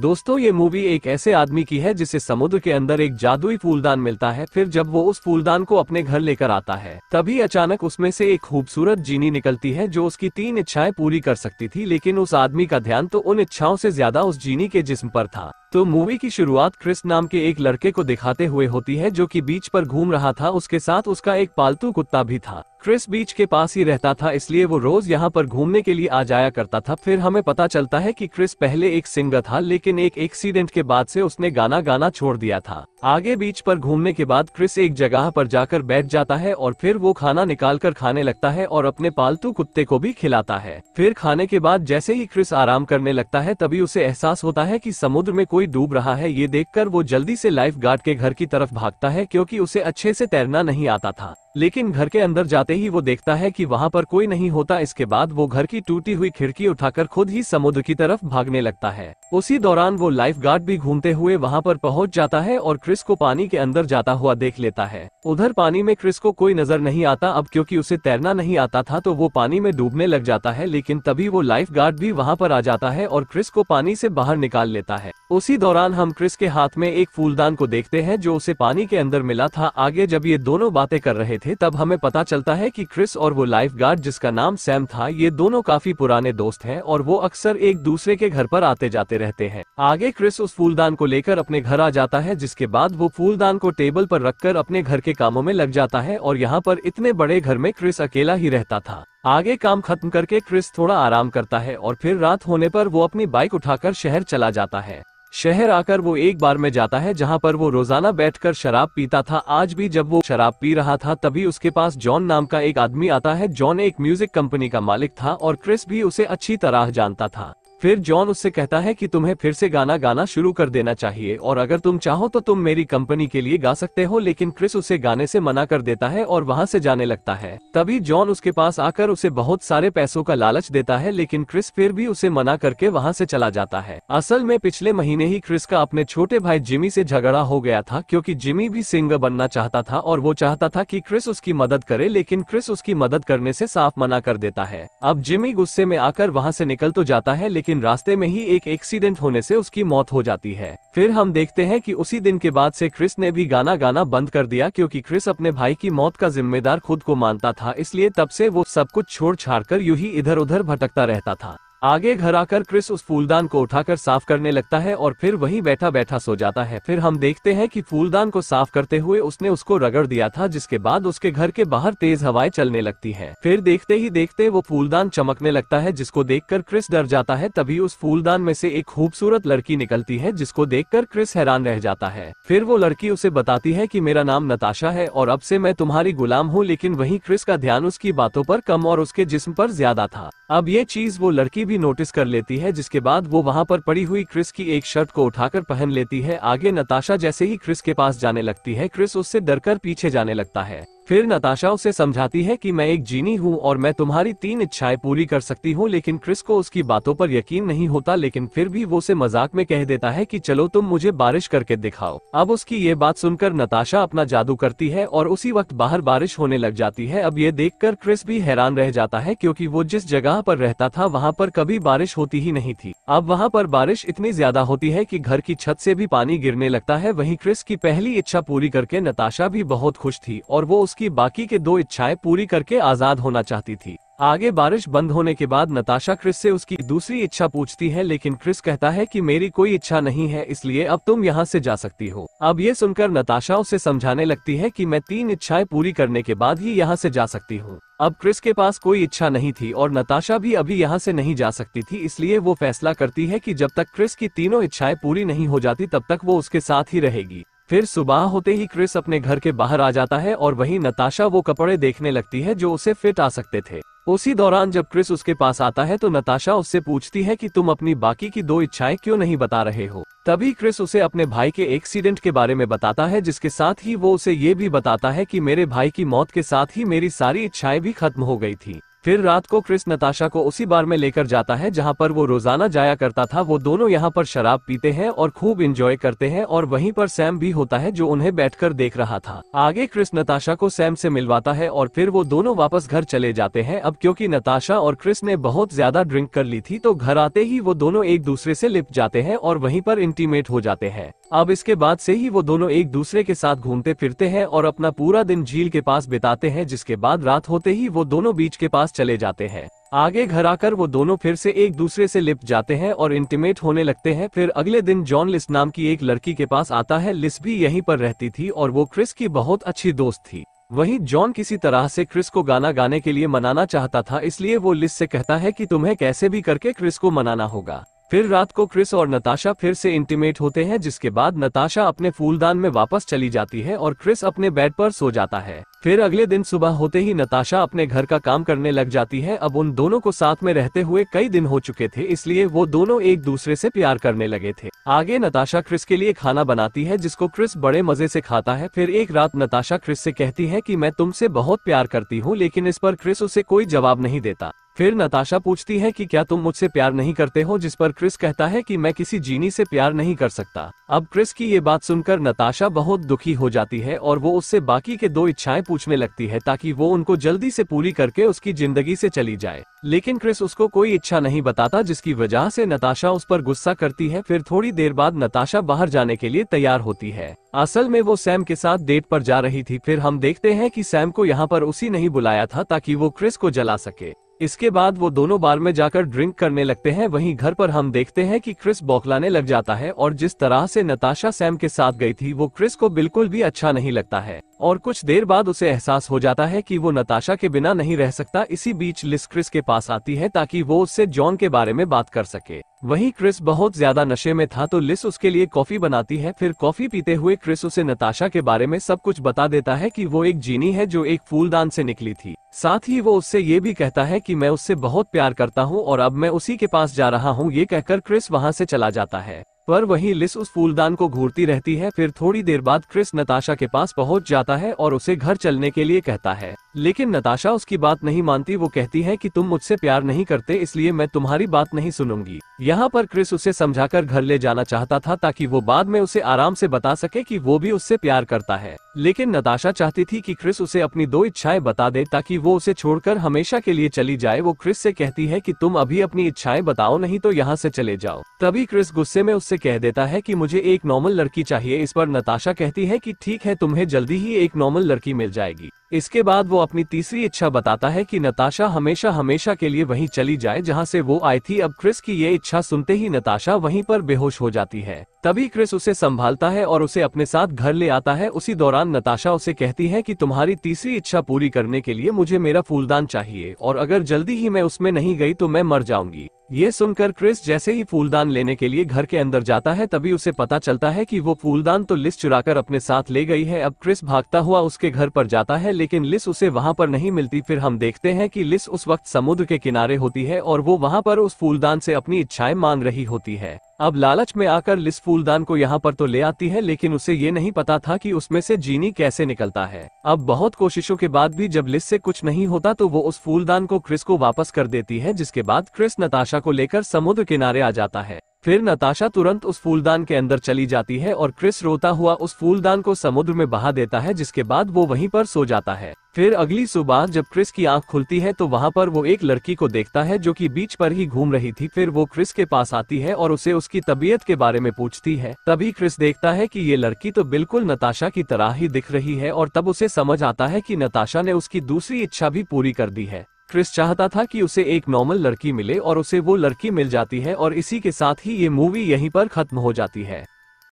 दोस्तों ये मूवी एक ऐसे आदमी की है जिसे समुद्र के अंदर एक जादुई फूलदान मिलता है फिर जब वो उस फूलदान को अपने घर लेकर आता है तभी अचानक उसमें से एक खूबसूरत जीनी निकलती है जो उसकी तीन इच्छाएं पूरी कर सकती थी लेकिन उस आदमी का ध्यान तो उन इच्छाओं से ज्यादा उस जीनी के जिस्म पर था तो मूवी की शुरुआत क्रिस नाम के एक लड़के को दिखाते हुए होती है जो कि बीच पर घूम रहा था उसके साथ उसका एक पालतू कुत्ता भी था क्रिस बीच के पास ही रहता था इसलिए वो रोज यहाँ पर घूमने के लिए आ जाया करता था फिर हमें पता चलता है कि क्रिस पहले एक सिंगर था लेकिन एक एक्सीडेंट के बाद से उसने गाना गाना छोड़ दिया था आगे बीच पर घूमने के बाद क्रिस एक जगह पर जाकर बैठ जाता है और फिर वो खाना निकाल कर खाने लगता है और अपने पालतू कुत्ते को भी खिलाता है फिर खाने के बाद जैसे ही क्रिस आराम करने लगता है तभी उसे एहसास होता है की समुद्र में कोई कोई डूब रहा है ये देखकर वो जल्दी से लाइफ गार्ड के घर की तरफ भागता है क्योंकि उसे अच्छे से तैरना नहीं आता था लेकिन घर के अंदर जाते ही वो देखता है कि वहाँ पर कोई नहीं होता इसके बाद वो घर की टूटी हुई खिड़की उठाकर खुद ही समुद्र की तरफ भागने लगता है उसी दौरान वो लाइफ गार्ड भी घूमते हुए वहाँ पर पहुँच जाता है और क्रिस को पानी के अंदर जाता हुआ देख लेता है उधर पानी में क्रिस को कोई नजर नहीं आता अब क्यूँकी उसे तैरना नहीं आता था तो वो पानी में डूबने लग जाता है लेकिन तभी वो लाइफ गार्ड भी वहाँ पर आ जाता है और क्रिस को पानी ऐसी बाहर निकाल लेता है उसी दौरान हम क्रिस के हाथ में एक फूलदान को देखते है जो उसे पानी के अंदर मिला था आगे जब ये दोनों बातें कर रहे थे तब हमें पता चलता है कि क्रिस और वो लाइफगार्ड जिसका नाम सैम था ये दोनों काफी पुराने दोस्त हैं और वो अक्सर एक दूसरे के घर पर आते जाते रहते हैं आगे क्रिस उस फूलदान को लेकर अपने घर आ जाता है जिसके बाद वो फूलदान को टेबल पर रखकर अपने घर के कामों में लग जाता है और यहाँ पर इतने बड़े घर में क्रिस अकेला ही रहता था आगे काम खत्म करके क्रिस थोड़ा आराम करता है और फिर रात होने पर वो अपनी बाइक उठाकर शहर चला जाता है शहर आकर वो एक बार में जाता है जहां पर वो रोजाना बैठकर शराब पीता था आज भी जब वो शराब पी रहा था तभी उसके पास जॉन नाम का एक आदमी आता है जॉन एक म्यूजिक कंपनी का मालिक था और क्रिस भी उसे अच्छी तरह जानता था फिर जॉन उससे कहता है कि तुम्हें फिर से गाना गाना शुरू कर देना चाहिए और अगर तुम चाहो तो तुम मेरी कंपनी के लिए गा सकते हो लेकिन क्रिस उसे गाने से मना कर देता है और वहाँ से जाने लगता है तभी जॉन उसके पास आकर उसे बहुत सारे पैसों का लालच देता है लेकिन क्रिस फिर भी उसे मना करके वहाँ से चला जाता है असल में पिछले महीने ही क्रिस का अपने छोटे भाई जिमी से झगड़ा हो गया था क्योंकि जिमी भी सिंगर बनना चाहता था और वो चाहता था कि क्रिस उसकी मदद करे लेकिन क्रिस उसकी मदद करने से साफ मना कर देता है अब जिमी गुस्से में आकर वहाँ से निकल तो जाता है लेकिन लेकिन रास्ते में ही एक एक्सीडेंट होने से उसकी मौत हो जाती है फिर हम देखते हैं कि उसी दिन के बाद से क्रिस ने भी गाना गाना बंद कर दिया क्योंकि क्रिस अपने भाई की मौत का जिम्मेदार खुद को मानता था इसलिए तब से वो सब कुछ छोड़ छाड़ कर यू ही इधर उधर भटकता रहता था आगे घर आकर क्रिस उस फूलदान को उठाकर साफ करने लगता है और फिर वहीं बैठा बैठा सो जाता है फिर हम देखते हैं कि फूलदान को साफ करते हुए उसने उसको रगड़ दिया था जिसके बाद उसके घर के बाहर तेज हवाएं चलने लगती हैं। फिर देखते ही देखते वो फूलदान चमकने लगता है जिसको देख क्रिस डर जाता है तभी उस फूलदान में से एक खूबसूरत लड़की निकलती है जिसको देख क्रिस हैरान रह जाता है फिर वो लड़की उसे बताती है की मेरा नाम नताशा है और अब से मैं तुम्हारी गुलाम हूँ लेकिन वही क्रिस का ध्यान उसकी बातों पर कम और उसके जिसम पर ज्यादा था अब ये चीज वो लड़की भी नोटिस कर लेती है जिसके बाद वो वहाँ पर पड़ी हुई क्रिस की एक शर्ट को उठाकर पहन लेती है आगे नताशा जैसे ही क्रिस के पास जाने लगती है क्रिस उससे डरकर पीछे जाने लगता है फिर नताशा उसे समझाती है कि मैं एक जीनी हूँ और मैं तुम्हारी तीन इच्छाएं पूरी कर सकती हूँ लेकिन क्रिस को उसकी बातों पर यकीन नहीं होता लेकिन फिर भी वो उसे मजाक में कह देता है कि चलो तुम मुझे बारिश करके दिखाओ अब उसकी ये बात सुनकर नताशा अपना जादू करती है और उसी वक्त बाहर बारिश होने लग जाती है अब ये देख क्रिस भी हैरान रह जाता है क्यूँकी वो जिस जगह पर रहता था वहाँ पर कभी बारिश होती ही नहीं थी अब वहाँ पर बारिश इतनी ज्यादा होती है की घर की छत से भी पानी गिरने लगता है वही क्रिस की पहली इच्छा पूरी करके नताशा भी बहुत खुश थी और वो उसकी उसकी बाकी के दो इच्छाएं पूरी करके आजाद होना चाहती थी आगे बारिश बंद होने के बाद नताशा क्रिस से उसकी दूसरी इच्छा पूछती है लेकिन क्रिस कहता है कि मेरी कोई इच्छा नहीं है इसलिए अब तुम यहाँ से जा सकती हो अब ये सुनकर नताशा उसे समझाने लगती है कि मैं तीन इच्छाएं पूरी करने के बाद ही यहाँ से जा सकती हूँ अब क्रिस के पास कोई इच्छा नहीं थी और नताशा भी अभी यहाँ से नहीं जा सकती थी इसलिए वो फैसला करती है कि जब तक क्रिस की तीनों इच्छाएं पूरी नहीं हो जाती तब तक वो उसके साथ ही रहेगी फिर सुबह होते ही क्रिस अपने घर के बाहर आ जाता है और वही नताशा वो कपड़े देखने लगती है जो उसे फिट आ सकते थे उसी दौरान जब क्रिस उसके पास आता है तो नताशा उससे पूछती है कि तुम अपनी बाकी की दो इच्छाएं क्यों नहीं बता रहे हो तभी क्रिस उसे अपने भाई के एक्सीडेंट के बारे में बताता है जिसके साथ ही वो उसे ये भी बताता है कि मेरे भाई की मौत के साथ ही मेरी सारी इच्छाएं भी खत्म हो गई थी फिर रात को क्रिस नताशा को उसी बार में लेकर जाता है जहां पर वो रोजाना जाया करता था वो दोनों यहां पर शराब पीते हैं और खूब इंजॉय करते हैं और वहीं पर सैम भी होता है जो उन्हें बैठकर देख रहा था आगे क्रिस नताशा को सैम से मिलवाता है और फिर वो दोनों वापस घर चले जाते हैं अब क्योंकि नताशा और क्रिस ने बहुत ज्यादा ड्रिंक कर ली थी तो घर आते ही वो दोनों एक दूसरे से लिप जाते हैं और वहीं पर इंटीमेट हो जाते हैं अब इसके बाद से ही वो दोनों एक दूसरे के साथ घूमते फिरते हैं और अपना पूरा दिन झील के पास बिताते हैं जिसके बाद रात होते ही वो दोनों बीच के पास चले जाते हैं आगे घर आकर वो दोनों फिर से एक दूसरे से लिप जाते हैं और इंटीमेट होने लगते हैं फिर अगले दिन जॉन लिस नाम की एक लड़की के पास आता है लिस भी यहीं पर रहती थी और वो क्रिस की बहुत अच्छी दोस्त थी वहीं जॉन किसी तरह से क्रिस को गाना गाने के लिए मनाना चाहता था इसलिए वो लिस से कहता है कि तुम्हें कैसे भी करके क्रिस को मनाना होगा फिर रात को क्रिस और नताशा फिर से इंटीमेट होते हैं जिसके बाद नताशा अपने फूलदान में वापस चली जाती है और क्रिस अपने बेड पर सो जाता है फिर अगले दिन सुबह होते ही नताशा अपने घर का काम करने लग जाती है अब उन दोनों को साथ में रहते हुए कई दिन हो चुके थे इसलिए वो दोनों एक दूसरे से प्यार करने लगे थे आगे नताशा क्रिस के लिए खाना बनाती है जिसको क्रिस बड़े मजे से खाता है फिर एक रात नताशा क्रिस से कहती है कि मैं तुमसे बहुत प्यार करती हूँ लेकिन इस पर क्रिस उसे कोई जवाब नहीं देता फिर नताशा पूछती है कि क्या तुम मुझसे प्यार नहीं करते हो जिस पर क्रिस कहता है कि मैं किसी जीनी से प्यार नहीं कर सकता अब क्रिस की ये बात सुनकर नताशा बहुत दुखी हो जाती है और वो उससे बाकी के दो इच्छाएं पूछने लगती है ताकि वो उनको जल्दी से पूरी करके उसकी जिंदगी से चली जाए लेकिन क्रिस उसको कोई इच्छा नहीं बताता जिसकी वजह से नताशा उस पर गुस्सा करती है फिर थोड़ी देर बाद नताशा बाहर जाने के लिए तैयार होती है असल में वो सैम के साथ डेट पर जा रही थी फिर हम देखते हैं कि सैम को यहाँ पर उसी नहीं बुलाया था ताकि वो क्रिस को जला सके इसके बाद वो दोनों बार में जाकर ड्रिंक करने लगते हैं वहीं घर पर हम देखते हैं कि क्रिस बौखलाने लग जाता है और जिस तरह से नताशा सैम के साथ गई थी वो क्रिस को बिल्कुल भी अच्छा नहीं लगता है और कुछ देर बाद उसे एहसास हो जाता है कि वो नताशा के बिना नहीं रह सकता इसी बीच लिस क्रिस के पास आती है ताकि वो उससे जॉन के बारे में बात कर सके वहीं क्रिस बहुत ज्यादा नशे में था तो लिस उसके लिए कॉफी बनाती है फिर कॉफी पीते हुए क्रिस उसे नताशा के बारे में सब कुछ बता देता है कि वो एक जीनी है जो एक फूलदान से निकली थी साथ ही वो उससे ये भी कहता है कि मैं उससे बहुत प्यार करता हूँ और अब मैं उसी के पास जा रहा हूँ ये कहकर क्रिस वहाँ से चला जाता है पर वहीं लिस उस फूलदान को घूरती रहती है फिर थोड़ी देर बाद क्रिस नताशा के पास पहुंच जाता है और उसे घर चलने के लिए कहता है लेकिन नताशा उसकी बात नहीं मानती वो कहती है कि तुम मुझसे प्यार नहीं करते इसलिए मैं तुम्हारी बात नहीं सुनूंगी यहाँ पर क्रिस उसे समझाकर घर ले जाना चाहता था ताकि वो बाद में उसे आराम से बता सके कि वो भी उससे प्यार करता है लेकिन नताशा चाहती थी कि क्रिस उसे अपनी दो इच्छाएं बता दे ताकि वो उसे छोड़कर हमेशा के लिए चली जाए वो क्रिस से कहती है कि तुम अभी अपनी इच्छाएं बताओ नहीं तो यहाँ से चले जाओ तभी क्रिस गुस्से में उससे उससे कह देता है कि मुझे एक नॉर्मल लड़की चाहिए इस पर नताशा कहती है कि ठीक है तुम्हें जल्दी ही एक नॉर्मल लड़की मिल जाएगी इसके बाद वो अपनी तीसरी इच्छा बताता है कि नताशा हमेशा हमेशा के लिए वहीं चली जाए जहां से वो आई थी अब क्रिस की ये इच्छा सुनते ही नताशा वहीं पर बेहोश हो जाती है तभी क्रिस उसे संभालता है और उसे अपने साथ घर ले आता है उसी दौरान नताशा उसे कहती है कि तुम्हारी तीसरी इच्छा पूरी करने के लिए मुझे मेरा फूलदान चाहिए और अगर जल्दी ही मैं उसमें नहीं गई तो मैं मर जाऊंगी ये सुनकर क्रिस जैसे ही फूलदान लेने के लिए घर के अंदर जाता है तभी उसे पता चलता है कि वो फूलदान तो लिस चुराकर अपने साथ ले गई है अब क्रिस भागता हुआ उसके घर पर जाता है लेकिन लिस उसे वहां पर नहीं मिलती फिर हम देखते हैं कि लिस उस वक्त समुद्र के किनारे होती है और वो वहां पर उस फूलदान से अपनी इच्छाएं मांग रही होती है अब लालच में आकर लिस फूलदान को यहाँ पर तो ले आती है लेकिन उसे ये नहीं पता था कि उसमें से जीनी कैसे निकलता है अब बहुत कोशिशों के बाद भी जब लिस से कुछ नहीं होता तो वो उस फूलदान को क्रिस को वापस कर देती है जिसके बाद क्रिस नताशा को लेकर समुद्र किनारे आ जाता है फिर नताशा तुरंत उस फूलदान के अंदर चली जाती है और क्रिस रोता हुआ उस फूलदान को समुद्र में बहा देता है जिसके बाद वो वहीं पर सो जाता है फिर अगली सुबह जब क्रिस की आंख खुलती है तो वहां पर वो एक लड़की को देखता है जो कि बीच पर ही घूम रही थी फिर वो क्रिस के पास आती है और उसे उसकी तबीयत के बारे में पूछती है तभी क्रिस देखता है कि ये लड़की तो बिल्कुल नताशा की तरह ही दिख रही है और तब उसे समझ आता है कि नताशा ने उसकी दूसरी इच्छा भी पूरी कर दी है क्रिस चाहता था कि उसे एक नॉर्मल लड़की मिले और उसे वो लड़की मिल जाती है और इसी के साथ ही ये मूवी यहीं पर खत्म हो जाती है